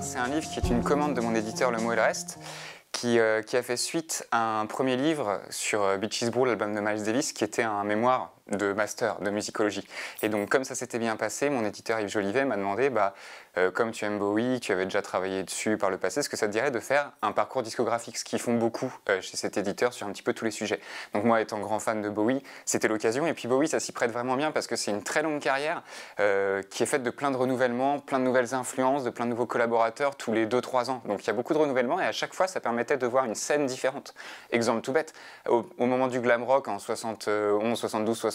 c'est un livre qui est une commande de mon éditeur Le Mot et le Reste, qui, euh, a fait suite à un premier livre sur euh, Beaches Brew, l'album de Miles Davis, qui était un mémoire de master de musicologie. Et donc, comme ça s'était bien passé, mon éditeur Yves Jolivet m'a demandé, bah, euh, comme tu aimes Bowie, tu avais déjà travaillé dessus par le passé, ce que ça te dirait de faire un parcours discographique, ce qu'ils font beaucoup euh, chez cet éditeur sur un petit peu tous les sujets. Donc moi, étant grand fan de Bowie, c'était l'occasion. Et puis Bowie, ça s'y prête vraiment bien parce que c'est une très longue carrière euh, qui est faite de plein de renouvellements, plein de nouvelles influences, de plein de nouveaux collaborateurs tous les 2-3 ans. Donc il y a beaucoup de renouvellements et à chaque fois, ça permettait de voir une scène différente. Exemple tout bête, au, au moment du glam rock en 71, 72, 73,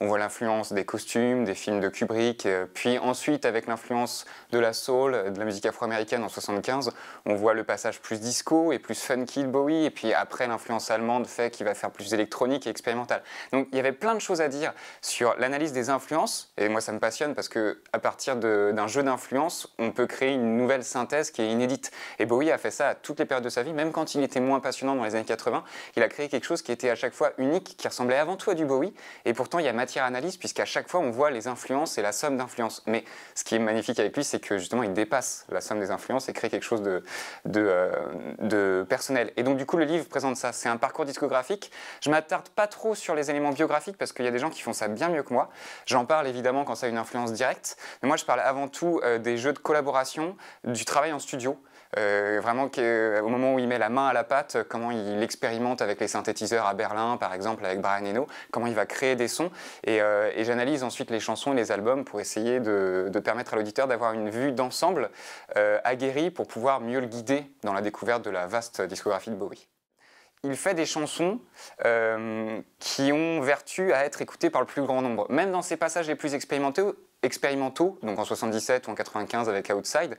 on voit l'influence des costumes, des films de Kubrick, euh, puis ensuite avec l'influence de la soul, de la musique afro-américaine en 75, on voit le passage plus disco et plus funky de Bowie, et puis après l'influence allemande fait qu'il va faire plus électronique et expérimental. Donc il y avait plein de choses à dire sur l'analyse des influences, et moi ça me passionne parce que à partir d'un jeu d'influence, on peut créer une nouvelle synthèse qui est inédite. Et Bowie a fait ça à toutes les périodes de sa vie, même quand il était moins passionnant dans les années 80, il a créé quelque chose qui était à chaque fois unique, qui ressemblait avant tout à du Bowie, et pourtant, il y a matière à analyse, puisqu'à chaque fois, on voit les influences et la somme d'influences. Mais ce qui est magnifique avec lui, c'est que justement, il dépasse la somme des influences et crée quelque chose euh, de, personnel. Et donc, du coup, le livre présente ça. C'est un parcours discographique. Je m'attarde pas trop sur les éléments biographiques, parce qu'il y a des gens qui font ça bien mieux que moi. J'en parle évidemment quand ça a une influence directe. Mais moi, je parle avant tout euh, des jeux de collaboration, du travail en studio. Euh, vraiment que, euh, au moment où il met la main à la pâte, euh, comment il expérimente avec les synthétiseurs à Berlin, par exemple, avec Brian Eno, comment il va créer des sons. Et, j'analyse ensuite les chansons et les albums pour essayer de, permettre à l'auditeur d'avoir une vue d'ensemble aguerrie pour pouvoir mieux le guider dans la découverte de la vaste discographie de Bowie il fait des chansons qui ont vertu à être écoutées par le plus grand nombre. Même dans ses passages les plus expérimentés, expérimentaux, donc en 77 ou en 95 avec Outside,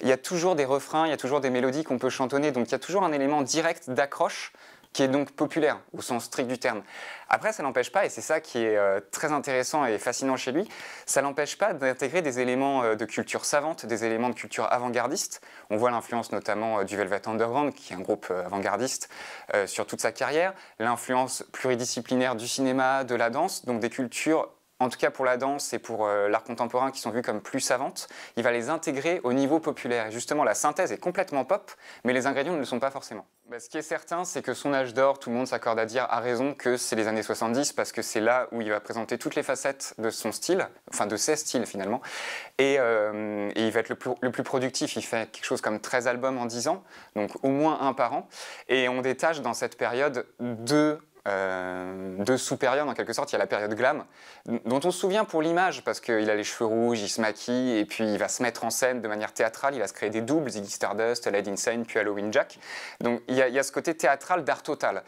il y a toujours des refrains, il y a toujours des mélodies qu'on peut chantonner, donc il y a toujours un élément direct d'accroche qui est donc populaire au sens strict du terme. Après, ça n'empêche pas, et c'est ça qui est euh, très intéressant et fascinant chez lui, ça n'empêche pas d'intégrer des éléments euh, de culture savante, des éléments de culture avant-gardiste. On voit l'influence notamment euh, du Velvet Underground, qui est un groupe avant-gardiste, sur toute sa carrière, l'influence pluridisciplinaire du cinéma, de la danse, donc des cultures en tout cas pour la danse et pour euh, l'art contemporain qui sont vus comme plus savantes, il va les intégrer au niveau populaire. justement, la synthèse est complètement pop, mais les ingrédients ne le sont pas forcément. Bah, ce qui est certain, c'est que son âge d'or, tout le monde s'accorde à dire à raison que c'est les années 70, parce que c'est là où il va présenter toutes les facettes de son style, enfin de ses styles finalement, et, euh, il va être le plus, le plus, productif. Il fait quelque chose comme 13 albums en 10 ans, donc au moins un par an, et on détache dans cette période deux euh, de deux sous en quelque sorte. Il y a la période glam, dont on se souvient pour l'image, parce qu'il a les cheveux rouges, il se maquille, et puis il va se mettre en scène de manière théâtrale, il va se créer des doubles, Ziggy Stardust, led Insane, puis Halloween Jack. Donc il y, a, il y a ce côté théâtral d'art total.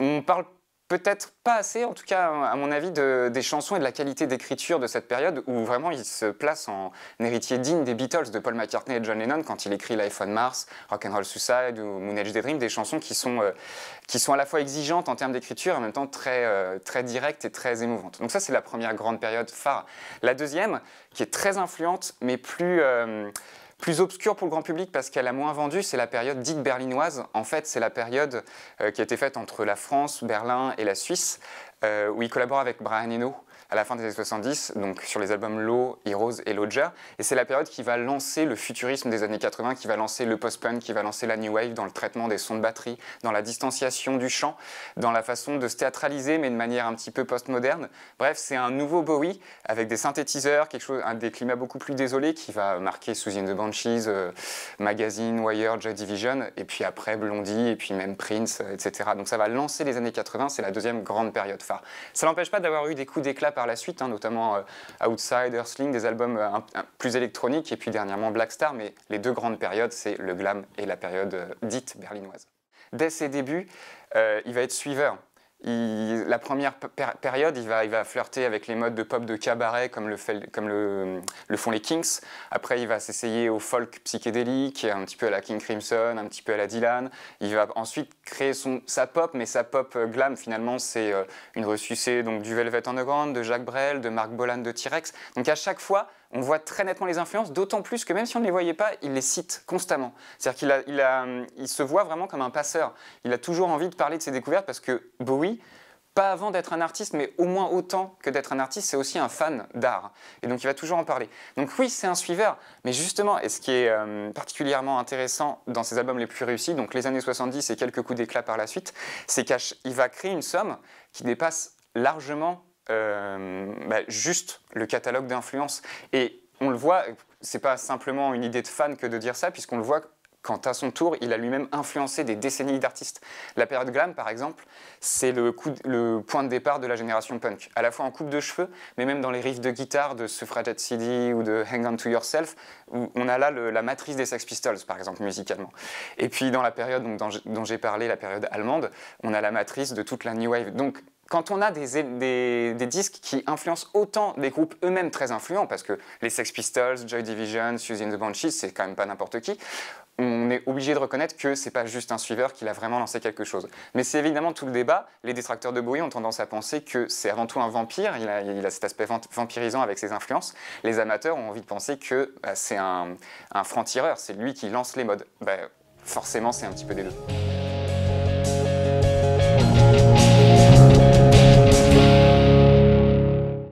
On parle peut-être pas assez, en tout cas à mon avis, des chansons et de la qualité d'écriture de cette période où vraiment il se place en héritier digne des Beatles, de Paul McCartney et John Lennon quand il écrit Life on Mars, Rock and Roll Suicide ou Moon Age Daydream, des chansons qui sont, euh, qui sont à la fois exigeantes en termes d'écriture et en même temps très, euh, très directes et très émouvantes. Donc ça c'est la première grande période phare. La deuxième, qui est très influente mais plus... Euh, plus obscure pour le grand public parce qu'elle a moins vendu, c'est la période dite berlinoise. En fait, c'est la période euh, qui a été faite entre la France, Berlin et la Suisse, euh, où il collabore avec Brian Eno à la fin des années 70, donc sur les albums Low, Heroes et Lodger. Et c'est la période qui va lancer le futurisme des années 80, qui va lancer le post-punk, qui va lancer la new wave dans le traitement des sons de batterie, dans la distanciation du chant, dans la façon de se théâtraliser, mais de manière un petit peu post-moderne. Bref, c'est un nouveau Bowie avec des synthétiseurs, quelque chose, un des climats beaucoup plus désolés qui va marquer Susan and the Banshees, euh, Magazine, Wire, Joy Division, et puis après Blondie, et puis même Prince, etc. Donc ça va lancer les années 80, c'est la deuxième grande période phare. Ça n'empêche pas d'avoir eu des coups d'éclat par la suite, hein, notamment euh, des albums euh, plus électroniques, et puis dernièrement Black Star, mais les deux grandes périodes, c'est le glam et la période euh, dite berlinoise. Dès ses débuts, euh, il va être suiveur la première période, il va, il va, flirter avec les modes de pop de cabaret comme le, font les Kings. Après, il va s'essayer au folk psychédélique, un petit peu à la King Crimson, un petit peu à la Dylan. Il va ensuite créer son, sa pop, mais sa pop euh, glam, finalement, c'est euh, une ressucée donc, du Velvet Underground, de Jacques Brel, de Marc Bolan, de T-Rex. Donc à chaque fois, on voit très nettement les influences, d'autant plus que même si on ne les voyait pas, il les cite constamment. C'est-à-dire qu'il se voit vraiment comme un passeur. Il a toujours envie de parler de ses découvertes parce que Bowie, pas avant d'être un artiste, mais au moins autant que d'être un artiste, c'est aussi un fan d'art. Et donc il va toujours en parler. Donc oui, c'est un suiveur, mais justement, et ce qui est euh, particulièrement intéressant dans ses albums les plus réussis, donc les années 70 et quelques coups d'éclat par la suite, c'est qu'il va créer une somme qui dépasse largement euh, bah, juste le catalogue d'influence Et on le voit, c'est pas simplement une idée de fan que de dire ça, puisqu'on le voit quand à son tour, il a lui-même influencé des décennies d'artistes. La période glam, par exemple, c'est le, point de départ de la génération punk, à la fois en coupe de cheveux, mais même dans les riffs de guitare de Suffragette CD ou de Hang On To Yourself, où on a là la matrice des Sex Pistols, par exemple, musicalement. Et puis dans la période dont j'ai parlé, la période allemande, on a la matrice de toute la New Wave. Donc quand on a des, disques qui influencent autant des groupes eux-mêmes très influents, parce que les Sex Pistols, Joy Division, Susan the Banshees, c'est quand même pas n'importe qui, on est obligé de reconnaître que c'est pas juste un suiveur qui a vraiment lancé quelque chose. Mais c'est évidemment tout le débat. Les détracteurs de Bowie ont tendance à penser que c'est avant tout un vampire. Il a, cet aspect vampirisant avec ses influences. Les amateurs ont envie de penser que bah, c'est un, franc-tireur. C'est lui qui lance les modes. Bah, forcément, c'est un petit peu des deux.